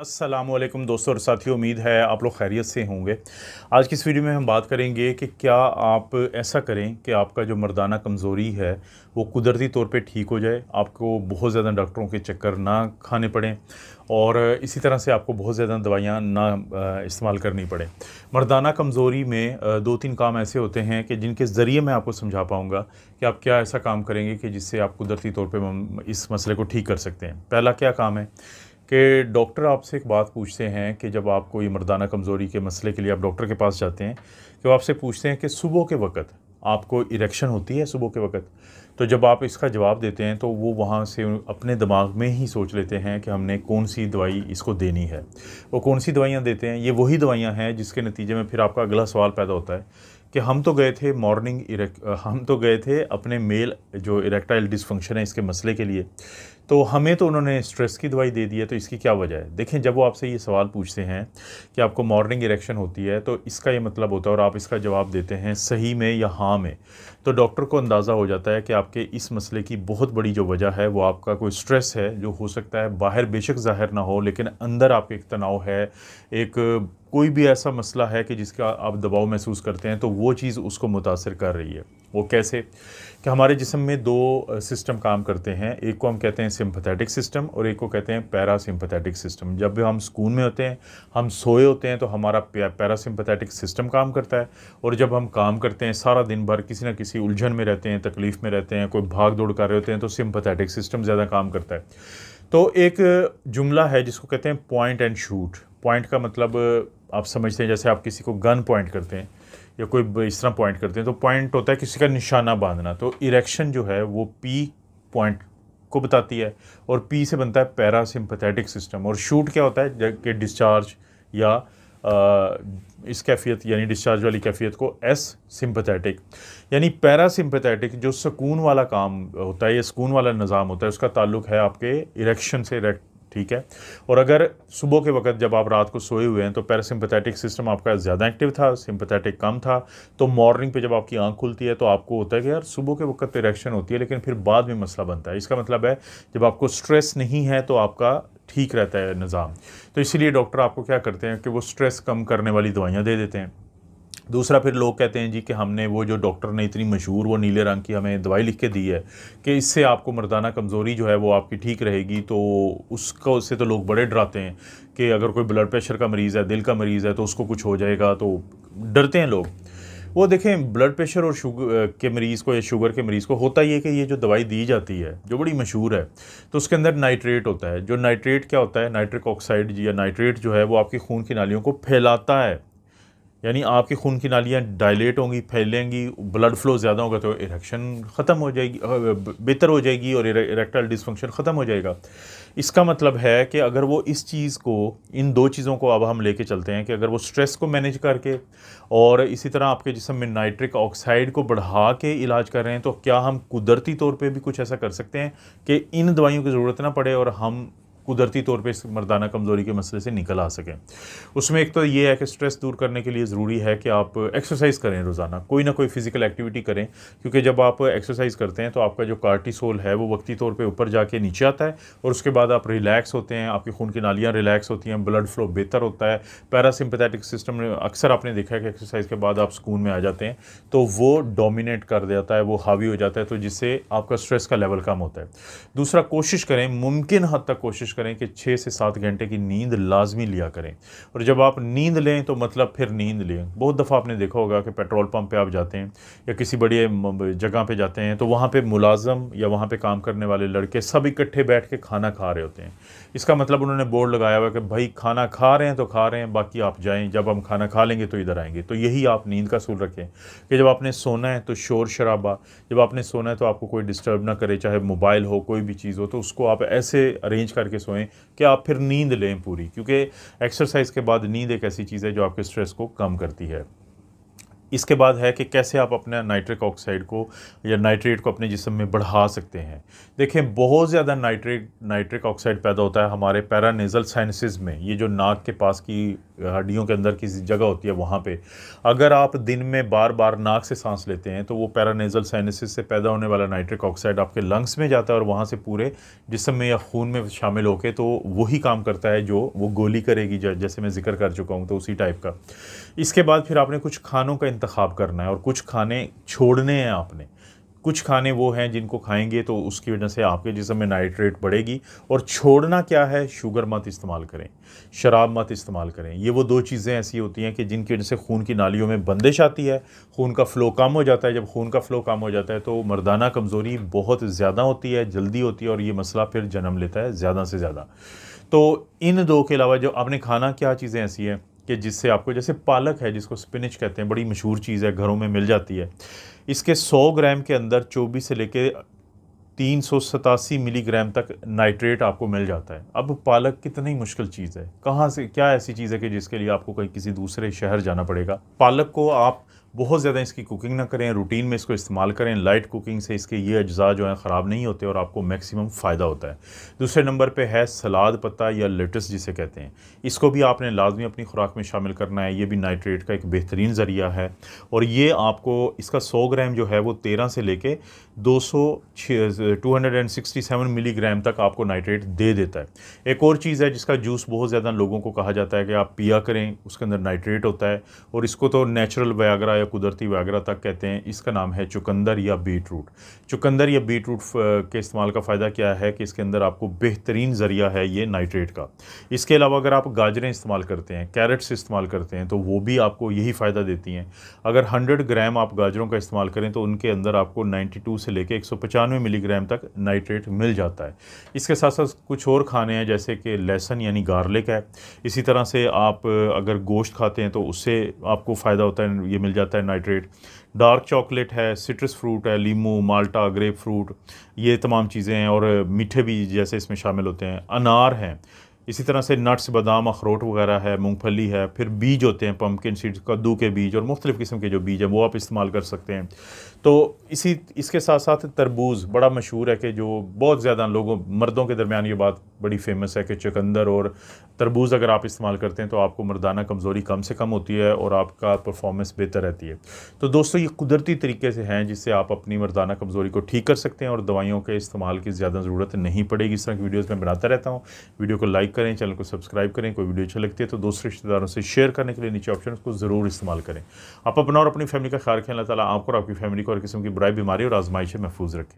असलम दोस्तों और साथियों उम्मीद है आप लोग खैरियत से होंगे आज की इस वीडियो में हम बात करेंगे कि क्या आप ऐसा करें कि आपका जो मर्दाना कमज़ोरी है वो कुदरती तौर पे ठीक हो जाए आपको बहुत ज़्यादा डॉक्टरों के चक्कर ना खाने पड़ें और इसी तरह से आपको बहुत ज़्यादा दवाइयाँ ना इस्तेमाल करनी पड़े मर्दाना कमज़ोरी में दो तीन काम ऐसे होते हैं कि जिनके ज़रिए मैं आपको समझा पाऊँगा कि आप क्या ऐसा काम करेंगे कि जिससे आप कुदरती तौर पर इस मसले को ठीक कर सकते हैं पहला क्या काम है कि डॉक्टर आपसे एक बात पूछते हैं कि जब आप कोई मर्दाना कमज़ोरी के मसले के लिए आप डॉक्टर के पास जाते हैं तो आपसे पूछते हैं कि सुबह के वक्त आपको इरेक्शन होती है सुबह के वक्त तो जब आप इसका जवाब देते हैं तो वो वहाँ से अपने दिमाग में ही सोच लेते हैं कि हमने कौन सी दवाई इसको देनी है वो कौन सी दवाइयाँ देते हैं ये वही दवाइयाँ हैं जिसके नतीजे में फिर आपका अगला सवाल पैदा होता है कि हम तो गए थे मॉर्निंग हम तो गए थे अपने मेल जो इरेक्टाइल डिसफंक्शन है इसके मसले के लिए तो हमें तो उन्होंने स्ट्रेस की दवाई दे दी है तो इसकी क्या वजह है देखें जब वो आपसे ये सवाल पूछते हैं कि आपको मॉर्निंग इरेक्शन होती है तो इसका ये मतलब होता है और आप इसका जवाब देते हैं सही में या हाँ में तो डॉक्टर को अंदाज़ा हो जाता है कि आपके इस मसले की बहुत बड़ी जो वजह है वो आपका कोई स्ट्रेस है जो हो सकता है बाहर बेशक ज़ाहिर ना हो लेकिन अंदर आपके एक तनाव है एक कोई भी ऐसा मसला है कि जिसका आप दबाव महसूस करते हैं तो वो चीज़ उसको मुतासर कर रही है वो कैसे कि हमारे जिसम में दो सिस्टम काम करते हैं एक को हम कहते हैं सिंपथेटिक सिस्टम और एक को कहते हैं पैरासिम्पथेटिक सिस्टम जब भी हम सुकून में होते हैं हम सोए होते हैं तो हमारा पैरासिम्पथेटिक सिस्टम काम करता है और जब हम काम करते हैं सारा दिन भर किसी ना किसी उलझन में रहते हैं तकलीफ़ में रहते हैं कोई भाग दौड़ कर रहे होते हैं तो सिम्पथेटिक सिस्टम ज़्यादा काम करता है तो एक जुमला है जिसको कहते हैं पॉइंट एंड शूट पॉइंट का मतलब आप समझते हैं जैसे आप किसी को गन पॉइंट करते हैं या कोई इस तरह पॉइंट करते हैं तो पॉइंट होता है किसी का निशाना बांधना तो इरेक्शन जो है वो पी पॉइंट को बताती है और पी से बनता है पैरासिम्पथेटिक सिस्टम और शूट क्या होता है जबकि डिस्चार्ज या आ, इस कैफियत यानी डिस्चार्ज वाली कैफियत को एस सिंपथेटिक यानी पैरासिम्पथेटिक जो सुकून वाला काम होता है या सुकून वाला निज़ाम होता है उसका ताल्लुक है आपके इरेक्शन से इरेक्ट ठीक है और अगर सुबह के वक्त जब आप रात को सोए हुए हैं तो पैरासिम्पथेटिक सिस्टम आपका ज़्यादा एक्टिव था सिंपथेटिक कम था तो मॉर्निंग पे जब आपकी आंख खुलती है तो आपको होता है कि यार सुबह के वक्त रिएक्शन होती है लेकिन फिर बाद में मसला बनता है इसका मतलब है जब आपको स्ट्रेस नहीं है तो आपका ठीक रहता है निज़ाम तो इसीलिए डॉक्टर आपको क्या करते हैं कि वो स्ट्रेस कम करने वाली दवाइयाँ दे देते हैं दूसरा फिर लोग कहते हैं जी कि हमने वो जो डॉक्टर ने इतनी मशहूर वो नीले रंग की हमें दवाई लिख के दी है कि इससे आपको मर्दाना कमज़ोरी जो है वो आपकी ठीक रहेगी तो उसका उससे तो लोग बड़े डराते हैं कि अगर कोई ब्लड प्रेशर का मरीज़ है दिल का मरीज़ है तो उसको कुछ हो जाएगा तो डरते हैं लोग वो देखें ब्लड प्रेशर और शुगर के मरीज़ को या शुगर के मरीज़ को होता ही है कि ये जो दवाई दी जाती है जो बड़ी मशहूर है तो उसके अंदर नाइट्रेट होता है जो नाइट्रेट क्या होता है नाइट्रिक ऑक्साइड या नाइट्रेट जो है वो आपकी खून की नालियों को फैलाता है यानी आपके खून की नालियाँ डायलेट होंगी फैलेंगी ब्लड फ्लो ज़्यादा होगा तो इरेक्शन ख़त्म हो जाएगी बेहतर हो जाएगी और इरेक्टल डिसफंक्शन ख़त्म हो जाएगा इसका मतलब है कि अगर वो इस चीज़ को इन दो चीज़ों को अब हम लेके चलते हैं कि अगर वो स्ट्रेस को मैनेज करके और इसी तरह आपके जिसम में नाइट्रिक ऑक्साइड को बढ़ा के इलाज कर रहे हैं तो क्या हम कुदरती तौर पर भी कुछ ऐसा कर सकते हैं कि इन दवाइयों की ज़रूरत ना पड़े और हम कुदरती तौर पे इस मर्दाना कमज़ोरी के मसले से निकल आ सकें उसमें एक तो ये है कि स्ट्रेस दूर करने के लिए ज़रूरी है कि आप एक्सरसाइज करें रोज़ाना कोई ना कोई फ़िज़िकल एक्टिविटी करें क्योंकि जब आप एक्सरसाइज करते हैं तो आपका जो कार्टिसोल है वो वक्ती तौर पर ऊपर जाके नीचे आता है और उसके बाद आप रिलैक्स होते हैं आपकी खून की नालियाँ रिलैक्स होती हैं ब्लड फ्लो बेहतर होता है पैरासिम्पथेटिक सिस्टम अक्सर आपने देखा है कि एक्सरसाइज के बाद आप सुकून में आ जाते हैं तो वो डोमिनेट कर देता है वो हावी हो जाता है तो जिससे आपका स्ट्रेस का लेवल कम होता है दूसरा कोशिश करें मुमकिन हद तक कोशिश करें कि छः से सात घंटे की नींद लाजमी लिया करें और जब आप नींद लें तो मतलब फिर नींद लें बहुत दफ़ा आपने देखा होगा कि पेट्रोल पंप पे आप जाते हैं या किसी बड़े जगह पे जाते हैं तो वहाँ पे मुलाजम या वहाँ पे काम करने वाले लड़के सब इकट्ठे बैठ के खाना खा रहे होते हैं इसका मतलब उन्होंने बोर्ड लगाया हुआ कि भाई खाना खा रहे हैं तो खा रहे हैं बाकी आप जाएँ जब हम खाना खा लेंगे तो इधर आएंगे तो यही आप नींद का सूल रखें कि जब आपने सोना है तो शोर शराबा जब आपने सोना है तो आपको कोई डिस्टर्ब ना करे चाहे मोबाइल हो कोई भी चीज़ हो तो उसको आप ऐसे अरेंज करके सोएं कि आप फिर नींद लें पूरी क्योंकि एक्सरसाइज के बाद नींद एक ऐसी चीज़ है जो आपके स्ट्रेस को कम करती है इसके बाद है कि कैसे आप अपने नाइट्रिक ऑक्साइड को या नाइट्रेट को अपने जिसम में बढ़ा सकते हैं देखें बहुत ज़्यादा नाइट्रेट नाइट्रिक ऑक्साइड पैदा होता है हमारे पैरानेजल साइनसिस में ये जो नाक के पास की हड्डियों के अंदर की जगह होती है वहाँ पे अगर आप दिन में बार बार नाक से सांस लेते हैं तो वो पैरानेजल साइनसिस से पैदा होने वाला नाइट्रिक ऑक्साइड आपके लंग्स में जाता है और वहाँ से पूरे जिसम में या खून में शामिल होकर तो वही काम करता है जो वो गोली करेगी जैसे मैं जिक्र कर चुका हूँ तो उसी टाइप का इसके बाद फिर आपने कुछ खानों का इंतखब करना है और कुछ खाने छोड़ने हैं आपने कुछ खाने वो हैं जिनको खाएंगे तो उसकी वजह से आपके जिसम में नाइट्रेट बढ़ेगी और छोड़ना क्या है शुगर मत इस्तेमाल करें शराब मत इस्तेमाल करें ये वो दो चीज़ें ऐसी होती हैं कि जिनकी वजह से खून की नालियों में बंदिश आती है खून का फ़्लो कम हो जाता है जब खून का फ़्लो कम हो जाता है तो मर्दाना कमज़ोरी बहुत ज़्यादा होती है जल्दी होती है और ये मसला फिर जन्म लेता है ज़्यादा से ज़्यादा तो इन दो के अलावा जो आपने खाना क्या चीज़ें ऐसी हैं कि जिससे आपको जैसे पालक है जिसको स्पिनिच कहते हैं बड़ी मशहूर चीज़ है घरों में मिल जाती है इसके 100 ग्राम के अंदर चौबीस से लेके तीन सौ सतासी मिलीग्राम तक नाइट्रेट आपको मिल जाता है अब पालक कितनी मुश्किल चीज़ है कहाँ से क्या ऐसी चीज़ है कि जिसके लिए आपको कहीं किसी दूसरे शहर जाना पड़ेगा पालक को आप बहुत ज़्यादा इसकी कुकिंग ना करें रूटीन में इसको इस्तेमाल करें लाइट कुकिंग से इसके ये अज्जा जो हैं ख़राब नहीं होते और आपको मैक्सिमम फ़ायदा होता है दूसरे नंबर पे है सलाद पत्ता या लेटस जिसे कहते हैं इसको भी आपने लाजमी अपनी खुराक में शामिल करना है ये भी नाइट्रेट का एक बेहतरीन ज़रिया है और ये आपको इसका सौ ग्राम जो है वो तेरह से लेके दो सौ मिलीग्राम तक आपको नाइट्रेट दे देता है एक और चीज़ है जिसका जूस बहुत ज़्यादा लोगों को कहा जाता है कि आप पिया करें उसके अंदर नाइट्रेट होता है और इसको तो नेचुरल वयागरा या कुदरती वागरा तक कहते हैं इसका नाम है चुकंदर या बीट रूट चुकंदर या बीट रूट के इस्तेमाल का फ़ायदा क्या है कि इसके अंदर आपको बेहतरीन ज़रिया है ये नाइट्रेट का इसके अलावा अगर आप गाजरें इस्तेमाल करते हैं कैरेट्स इस्तेमाल करते हैं तो वो भी आपको यही फ़ायदा देती हैं अगर हंड्रेड ग्राम आप गाजरों का इस्तेमाल करें तो उनके अंदर आपको नाइन्टी से लेकर एक मिलीग्राम तक नाइट्रेट मिल जाता है इसके साथ साथ कुछ और खाने हैं जैसे कि लहसन यानी गार्लिक है इसी तरह से आप अगर गोश्त खाते हैं तो उससे आपको फ़ायदा होता है ये मिल जाता है जाता है नाइट्रेट डार्क चॉकलेट है सिट्रस फ्रूट है लीमू माल्टा ग्रेप फ्रूट ये तमाम चीज़ें हैं और मीठे भी जैसे इसमें शामिल होते हैं अनार हैं इसी तरह से नट्स बादाम अखरोट वगैरह है मूंगफली है फिर बीज होते हैं पम्पकिन सीड्स कद्दू के बीज और मुख्तलिफ़ किस्म के जो बीज हैं वो आप इस्तेमाल कर सकते हैं तो इसी इसके साथ साथ तरबूज बड़ा मशहूर है कि जो बहुत ज़्यादा लोगों मर्दों के दरमियान ये बात बड़ी फेमस है कि चकंदर और तरबूज अगर आप इस्तेमाल करते हैं तो आपको मर्दाना कमज़ोरी कम से कम होती है और आपका परफॉर्मेंस बेहतर रहती है तो दोस्तों ये कुदरती तरीके से हैं जिससे आप अपनी मर्दाना कमज़ोरी को ठीक कर सकते हैं और दवाइयों के इस्तेमाल की ज़्यादा ज़रूरत नहीं पड़ेगी इस तरह की वीडियोज़ में बनाता रहता हूँ वीडियो को लाइक करें चैनल को सब्सक्राइब करें कोई वीडियो अच्छी लगती है तो दोस्तों रिश्तेदारों से शेयर करने के लिए नीचे ऑप्शन को ज़रूर इस्तेमाल करें आप अपना और अपनी फैमिली का ख्याल रखें अल्लाह ताला आपको और आपकी फैमिली को हर किस्म की बुराई बीमारी और आजमाइश महफूज रखें